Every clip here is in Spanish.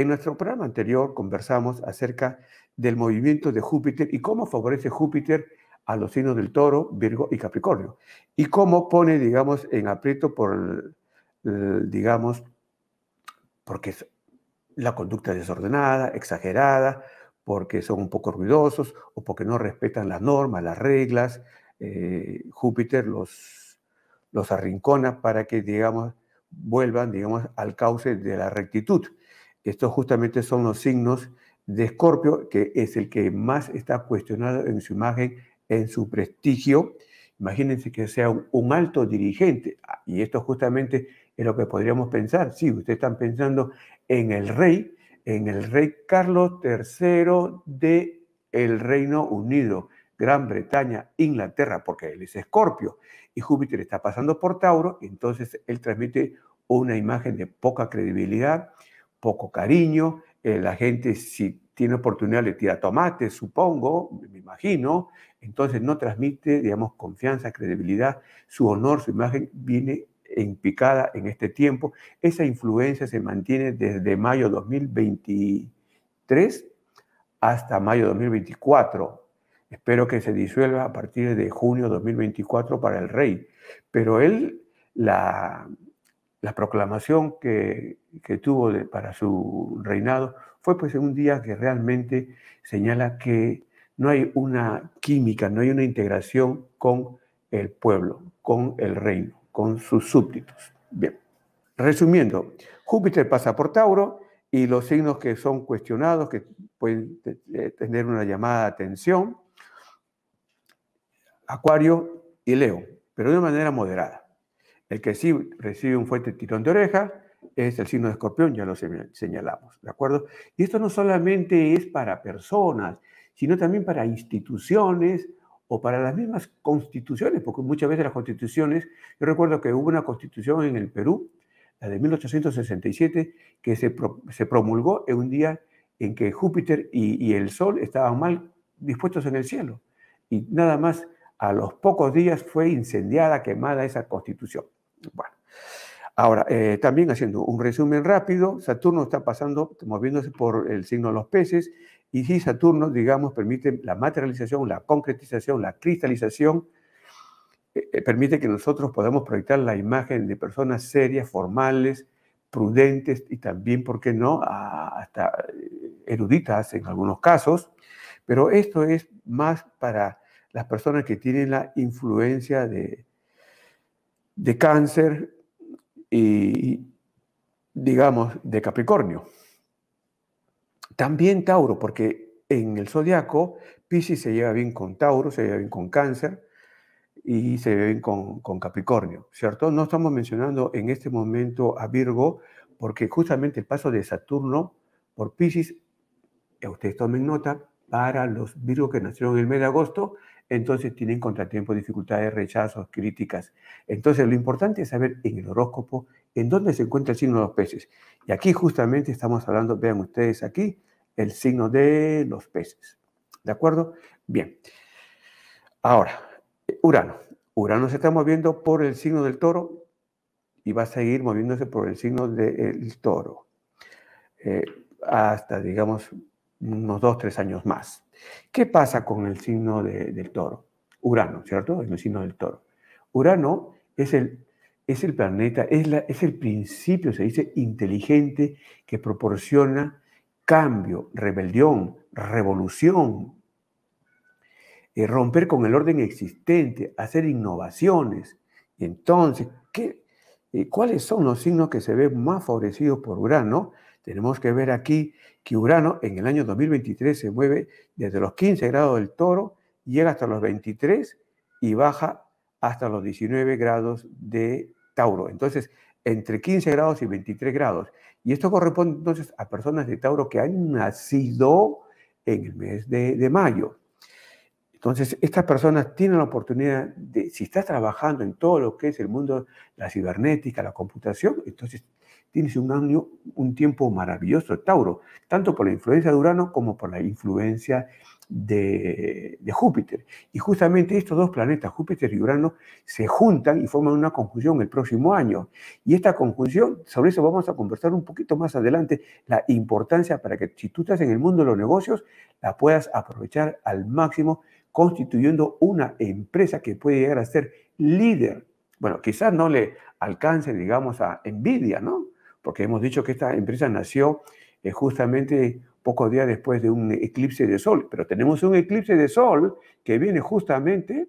En nuestro programa anterior conversamos acerca del movimiento de Júpiter y cómo favorece Júpiter a los signos del toro, Virgo y Capricornio. Y cómo pone, digamos, en aprieto por, digamos, porque es la conducta desordenada, exagerada, porque son un poco ruidosos o porque no respetan las normas, las reglas. Eh, Júpiter los, los arrincona para que, digamos, vuelvan, digamos, al cauce de la rectitud. Estos justamente son los signos de Escorpio, que es el que más está cuestionado en su imagen, en su prestigio. Imagínense que sea un, alto dirigente. Ah, y esto justamente es lo que podríamos pensar. Sí, ustedes están pensando en el rey, en el rey Carlos III de el Reino Unido, Gran Bretaña, Inglaterra, porque él es Escorpio y Júpiter está pasando por Tauro, entonces él transmite una imagen de poca credibilidad, poco cariño, eh, la gente si tiene oportunidad le tira tomate, supongo, me imagino, entonces no transmite, digamos, confianza, credibilidad, su honor, su imagen viene en en este tiempo. Esa influencia se mantiene desde mayo 2023 hasta mayo 2024. Espero que se disuelva a partir de junio 2024 para el rey. Pero él, la, la proclamación que, tuvo para su reinado fue pues un día que realmente señala que no hay una química, no hay una integración con el pueblo, con el reino, con sus súbditos. Bien, resumiendo, Júpiter pasa por Tauro y los signos que son cuestionados, que pueden tener una llamada de atención, Acuario y Leo, pero de una manera moderada. El que sí recibe un fuerte tirón de oreja es el signo de escorpión, ya lo señalamos, ¿de acuerdo? Y esto no solamente es para personas, sino también para instituciones o para las mismas constituciones, porque muchas veces las constituciones, yo recuerdo que hubo una constitución en el Perú, la de 1867, que se, promulgó en un día en que Júpiter y el Sol estaban mal dispuestos en el cielo. Y nada más a los pocos días fue incendiada, quemada esa constitución. Bueno, ahora, eh, también haciendo un resumen rápido, Saturno está pasando, moviéndose por el signo de los peces, y si Saturno, digamos, permite la materialización, la concretización, la cristalización, eh, eh, permite que nosotros podamos proyectar la imagen de personas serias, formales, prudentes y también, ¿por qué no?, hasta eruditas en algunos casos, pero esto es más para las personas que tienen la influencia de, de cáncer y, digamos, de Capricornio. También Tauro, porque en el zodiaco Pisces se lleva bien con Tauro, se lleva bien con Cáncer y se lleva bien con, con Capricornio, ¿cierto? No estamos mencionando en este momento a Virgo, porque justamente el paso de Saturno por Pisces, eh, ustedes tomen nota, para los Virgos que nacieron en el mes de agosto, entonces tienen contratiempos, dificultades, rechazos, críticas. Entonces lo importante es saber en el horóscopo en dónde se encuentra el signo de los peces. Y aquí justamente estamos hablando, vean ustedes aquí, el signo de los peces. ¿De acuerdo? Bien. Ahora, Urano. Urano se está moviendo por el signo del toro y va a seguir moviéndose por el signo del toro. Eh, hasta, digamos, unos dos, tres años más. ¿Qué pasa con el signo del toro? Urano, ¿cierto? En el signo del toro. Urano es el, es el planeta, es, la, es el principio, se dice, inteligente que proporciona cambio, rebelión, revolución, eh, romper con el orden existente, hacer innovaciones. entonces, ¿qué, eh, ¿cuáles son los signos que se ven más favorecidos por Urano? Tenemos que ver aquí que Urano en el año 2023 se mueve desde los 15 grados del toro, llega hasta los 23 y baja hasta los 19 grados de Tauro. Entonces, entre 15 grados y 23 grados. Y esto corresponde entonces a personas de Tauro que han nacido en el mes de, mayo. Entonces, estas personas tienen la oportunidad de, si estás trabajando en todo lo que es el mundo, la cibernética, la computación, entonces tienes un año, un tiempo maravilloso, Tauro, tanto por la influencia de Urano como por la influencia de, Júpiter. Y justamente estos dos planetas, Júpiter y Urano, se juntan y forman una conjunción el próximo año. Y esta conjunción, sobre eso vamos a conversar un poquito más adelante, la importancia para que si tú estás en el mundo de los negocios, la puedas aprovechar al máximo, constituyendo una empresa que puede llegar a ser líder. Bueno, quizás no le alcance, digamos, a envidia, ¿no? porque hemos dicho que esta empresa nació eh, justamente pocos días después de un eclipse de sol, pero tenemos un eclipse de sol que viene justamente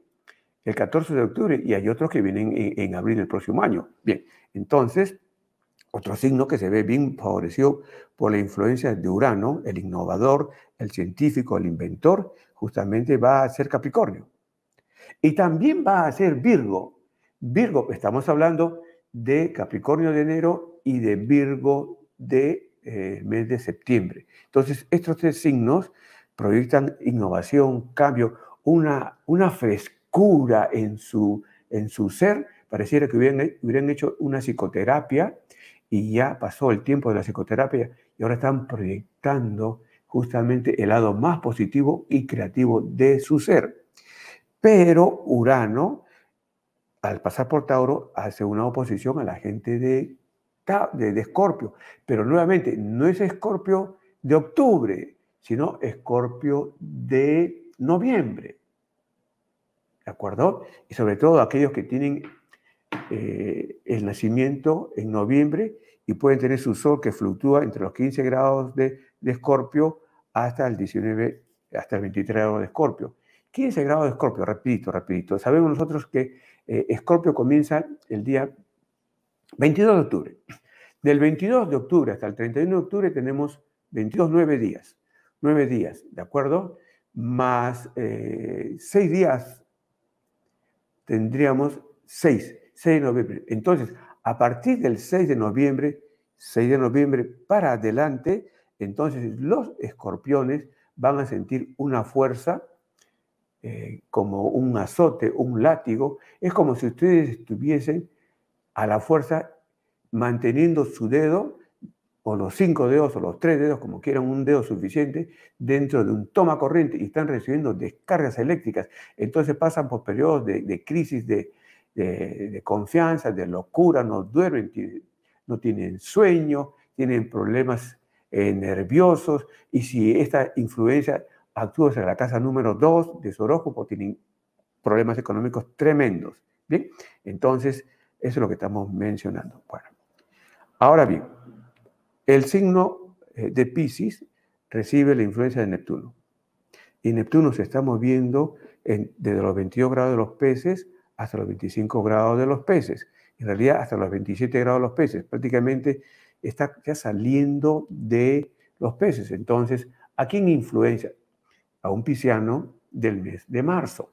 el 14 de octubre y hay otros que vienen en, en abril del próximo año. Bien, entonces, otro signo que se ve bien favorecido por la influencia de Urano, el innovador, el científico, el inventor, justamente va a ser Capricornio. Y también va a ser Virgo. Virgo, estamos hablando de Capricornio de enero y de Virgo de, eh, mes de septiembre. Entonces, estos tres signos proyectan innovación, cambio, una, una frescura en su, en su ser. Pareciera que hubieran, hubieran hecho una psicoterapia y ya pasó el tiempo de la psicoterapia y ahora están proyectando justamente el lado más positivo y creativo de su ser. Pero Urano, al pasar por Tauro, hace una oposición a la gente de de Escorpio, pero nuevamente no es Escorpio de octubre, sino Escorpio de noviembre. ¿De acuerdo? Y sobre todo aquellos que tienen eh, el nacimiento en noviembre y pueden tener su sol que fluctúa entre los 15 grados de Escorpio hasta el 19, hasta el 23 grados de Escorpio. 15 grados de Escorpio, repito, rapidito. Sabemos nosotros que eh, Escorpio comienza el día 22 de octubre. Del 22 de octubre hasta el 31 de octubre tenemos 22, 9 días. 9 días, ¿de acuerdo? Más eh, seis 6 días tendríamos 6, 6 de noviembre. Entonces, a partir del 6 de noviembre, 6 de noviembre para adelante, entonces los escorpiones van a sentir una fuerza eh, como un azote, un látigo. Es como si ustedes estuviesen a la fuerza manteniendo su dedo, o los cinco dedos, o los tres dedos, como quieran, un dedo suficiente, dentro de un toma corriente y están recibiendo descargas eléctricas. Entonces pasan por periodos de, crisis de, confianza, de locura, no duermen, no tienen sueño, tienen problemas eh, nerviosos, y si esta influencia actúa en la casa número dos de su horóscopo, tienen problemas económicos tremendos. Bien, entonces eso es lo que estamos mencionando. Bueno. Ahora bien, el signo eh, de Pisces recibe la influencia de Neptuno. Y Neptuno se está moviendo desde los 22 grados de los peces hasta los 25 grados de los peces. En realidad, hasta los 27 grados de los peces. Prácticamente está ya saliendo de los peces. Entonces, ¿a quién influencia? A un pisciano del mes de marzo.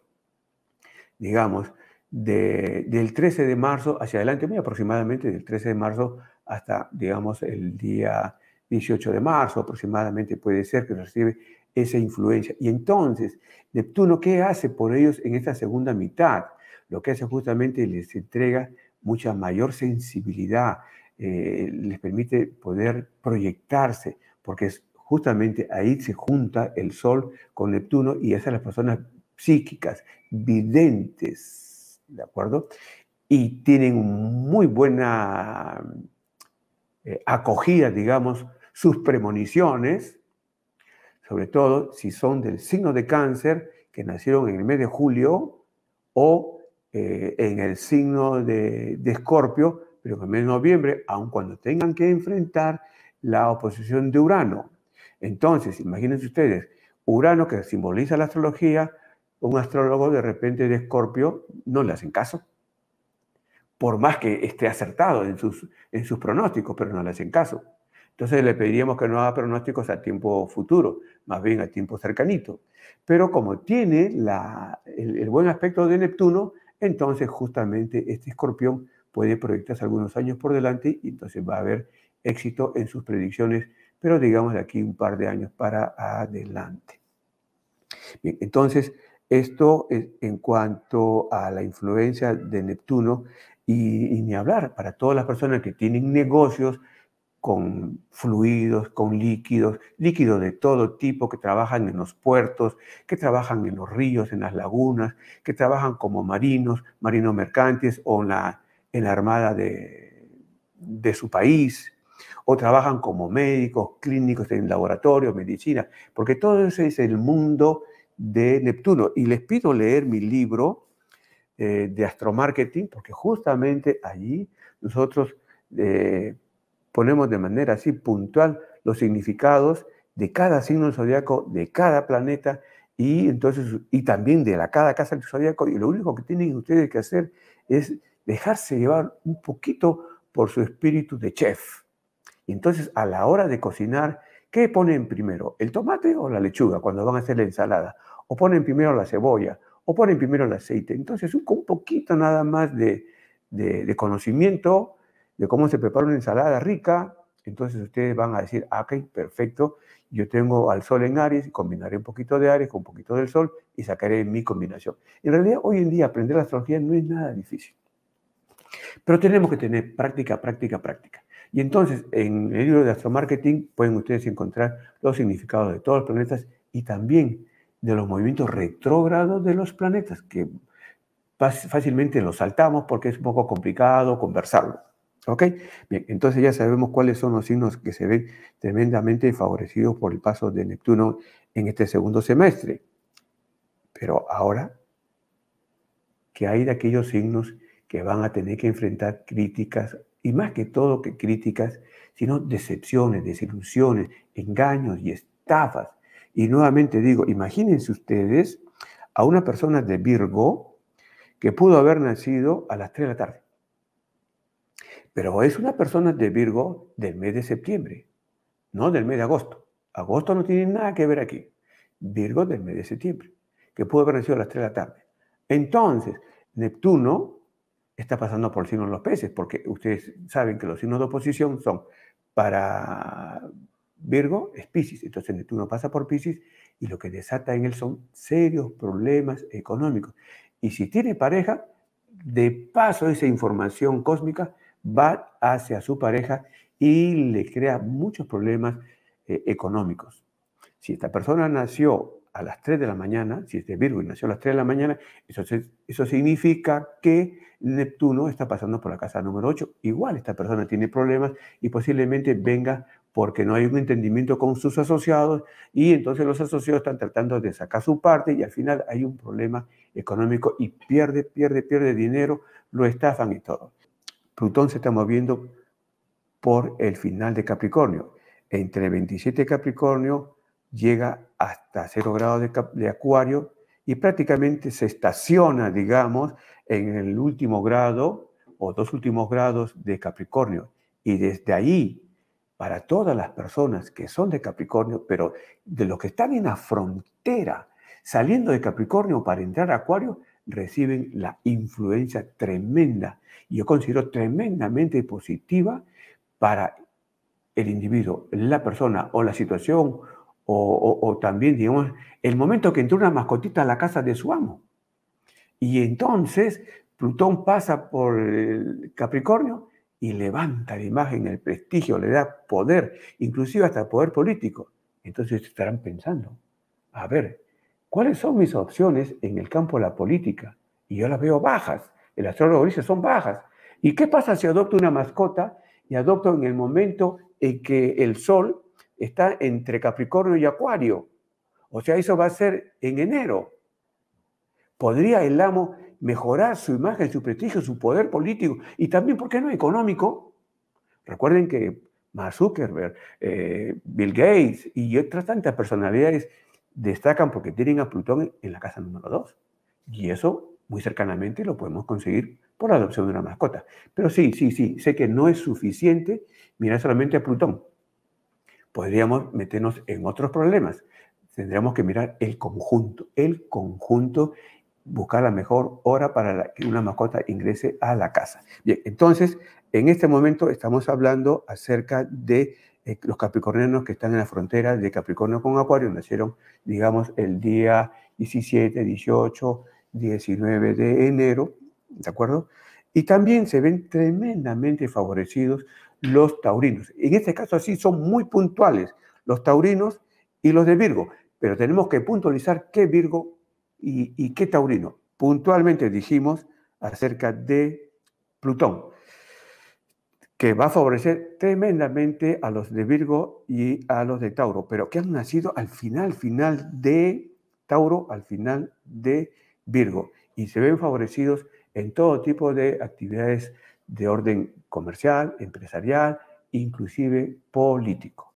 Digamos, del 13 de marzo hacia adelante, muy aproximadamente del 13 de marzo hasta, digamos, el día 18 de marzo aproximadamente puede ser que recibe esa influencia. Y entonces, Neptuno, ¿qué hace por ellos en esta segunda mitad? Lo que hace justamente les entrega mucha mayor sensibilidad, eh, les permite poder proyectarse, porque es justamente ahí se junta el Sol con Neptuno y esas las personas psíquicas, videntes, ¿de acuerdo? Y tienen muy buena eh, acogidas, digamos, sus premoniciones, sobre todo si son del signo de cáncer, que nacieron en el mes de julio, o eh, en el signo de, escorpio, pero en el mes de noviembre, aun cuando tengan que enfrentar la oposición de Urano. Entonces, imagínense ustedes, Urano que simboliza la astrología, un astrólogo de repente de escorpio no le hacen caso por más que esté acertado en sus, pronósticos, pero no le hacen caso. Entonces le pediríamos que no haga pronósticos a tiempo futuro, más bien a tiempo cercanito. Pero como tiene el, buen aspecto de Neptuno, entonces justamente este escorpión puede proyectarse algunos años por delante y entonces va a haber éxito en sus predicciones, pero digamos de aquí un par de años para adelante. entonces esto en cuanto a la influencia de Neptuno y, ni hablar, para todas las personas que tienen negocios con fluidos, con líquidos, líquidos de todo tipo, que trabajan en los puertos, que trabajan en los ríos, en las lagunas, que trabajan como marinos, marinos mercantes o en la, en la armada de, de su país, o trabajan como médicos, clínicos en laboratorios, medicina, porque todo eso es el mundo de Neptuno. Y les pido leer mi libro, eh, de astromarketing, porque justamente allí nosotros eh, ponemos de manera así puntual los significados de cada signo zodiaco, de cada planeta y entonces y también de la cada casa del zodiaco. Y lo único que tienen ustedes que hacer es dejarse llevar un poquito por su espíritu de chef. Y entonces a la hora de cocinar, ¿qué ponen primero? ¿El tomate o la lechuga cuando van a hacer la ensalada? ¿O ponen primero la cebolla? o ponen primero el aceite. Entonces, un, poquito nada más de, de, conocimiento de cómo se prepara una ensalada rica, entonces ustedes van a decir, ah, ok, perfecto, yo tengo al sol en Aries, combinaré un poquito de Aries con un poquito del sol y sacaré mi combinación. En realidad, hoy en día aprender la astrología no es nada difícil. Pero tenemos que tener práctica, práctica, práctica. Y entonces, en el libro de Astromarketing pueden ustedes encontrar los significados de todos los planetas y también de los movimientos retrógrados de los planetas, que fácilmente los saltamos porque es un poco complicado conversarlo. ¿Ok? Bien, entonces ya sabemos cuáles son los signos que se ven tremendamente favorecidos por el paso de Neptuno en este segundo semestre. Pero ahora, ¿qué hay de aquellos signos que van a tener que enfrentar críticas, y más que todo que críticas, sino decepciones, desilusiones, engaños y estafas y nuevamente digo, imagínense ustedes a una persona de Virgo que pudo haber nacido a las 3 de la tarde. Pero es una persona de Virgo del mes de septiembre, no del mes de agosto. Agosto no tiene nada que ver aquí. Virgo del mes de septiembre, que pudo haber nacido a las 3 de la tarde. Entonces, Neptuno está pasando por el signo de los peces, porque ustedes saben que los signos de oposición son para Virgo es Pisces, entonces Neptuno pasa por Pisces y lo que desata en él son serios problemas económicos. Y si tiene pareja, de paso esa información cósmica va hacia su pareja y le crea muchos problemas eh, económicos. Si esta persona nació a las 3 de la mañana, si este Virgo y nació a las 3 de la mañana, eso, eso significa que Neptuno está pasando por la casa número 8. Igual esta persona tiene problemas y posiblemente venga porque no hay un entendimiento con sus asociados y entonces los asociados están tratando de sacar su parte y al final hay un problema económico y pierde, pierde, pierde dinero, lo estafan y todo. Plutón se está moviendo por el final de Capricornio. Entre 27 Capricornio llega hasta 0 grados de, de Acuario y prácticamente se estaciona, digamos, en el último grado o dos últimos grados de Capricornio. Y desde ahí para todas las personas que son de Capricornio, pero de los que están en la frontera, saliendo de Capricornio para entrar a Acuario, reciben la influencia tremenda, y yo considero tremendamente positiva para el individuo, la persona o la situación, o, también, digamos, el momento que entró una mascotita a la casa de su amo. Y entonces Plutón pasa por Capricornio y levanta la imagen, el prestigio, le da poder, inclusive hasta poder político. Entonces estarán pensando, a ver, ¿cuáles son mis opciones en el campo de la política? Y yo las veo bajas, el astrólogo dice son bajas. ¿Y qué pasa si adopto una mascota y adopto en el momento en que el sol está entre Capricornio y Acuario? O sea, eso va a ser en enero. ¿Podría el amo mejorar su imagen, su prestigio, su poder político y también, ¿por qué no?, económico. Recuerden que Mark Zuckerberg, eh, Bill Gates y otras tantas personalidades destacan porque tienen a Plutón en la casa número 2. Y eso muy cercanamente lo podemos conseguir por la adopción de una mascota. Pero sí, sí, sí, sé que no es suficiente mirar solamente a Plutón. Podríamos meternos en otros problemas. Tendríamos que mirar el conjunto, el conjunto buscar la mejor hora para que una mascota ingrese a la casa. Bien, entonces, en este momento estamos hablando acerca de eh, los capricornianos que están en la frontera de Capricornio con Acuario, nacieron, digamos, el día 17, 18, 19 de enero, ¿de acuerdo? Y también se ven tremendamente favorecidos los taurinos. En este caso, así son muy puntuales los taurinos y los de Virgo, pero tenemos que puntualizar qué Virgo y, qué taurino. Puntualmente dijimos acerca de Plutón, que va a favorecer tremendamente a los de Virgo y a los de Tauro, pero que han nacido al final, final de Tauro, al final de Virgo, y se ven favorecidos en todo tipo de actividades de orden comercial, empresarial, inclusive político.